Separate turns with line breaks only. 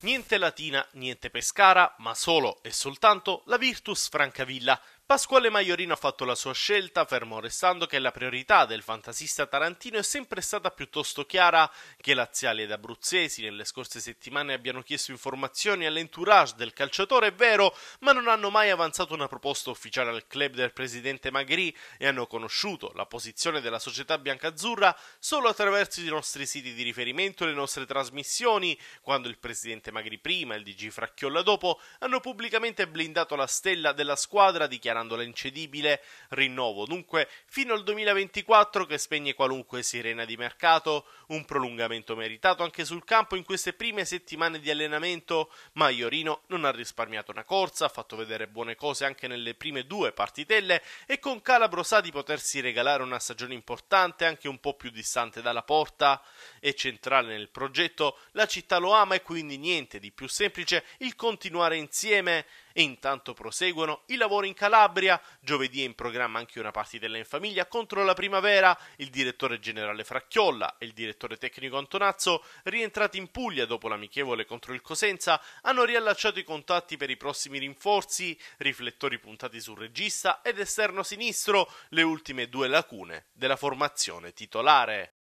Niente Latina, niente Pescara, ma solo e soltanto la Virtus Francavilla Pasquale Maiorino ha fatto la sua scelta, fermo restando che la priorità del fantasista tarantino è sempre stata piuttosto chiara che laziali ed abruzzesi nelle scorse settimane abbiano chiesto informazioni all'entourage del calciatore, è vero, ma non hanno mai avanzato una proposta ufficiale al club del presidente Magri e hanno conosciuto la posizione della società biancazzurra solo attraverso i nostri siti di riferimento e le nostre trasmissioni, quando il presidente Magri prima e il DG Fracchiolla dopo hanno pubblicamente blindato la stella della squadra dichiarando dichiarandola incedibile rinnovo, dunque fino al 2024 che spegne qualunque sirena di mercato, un prolungamento meritato anche sul campo in queste prime settimane di allenamento, Maiorino non ha risparmiato una corsa, ha fatto vedere buone cose anche nelle prime due partitelle e con Calabro sa di potersi regalare una stagione importante anche un po' più distante dalla porta e centrale nel progetto, la città lo ama e quindi niente di più semplice il continuare insieme e intanto proseguono i lavori in Calabro Calabria, giovedì è in programma anche una partitella in famiglia contro la Primavera, il direttore generale Fracchiolla e il direttore tecnico Antonazzo, rientrati in Puglia dopo l'amichevole contro il Cosenza, hanno riallacciato i contatti per i prossimi rinforzi, riflettori puntati sul regista ed esterno sinistro, le ultime due lacune della formazione titolare.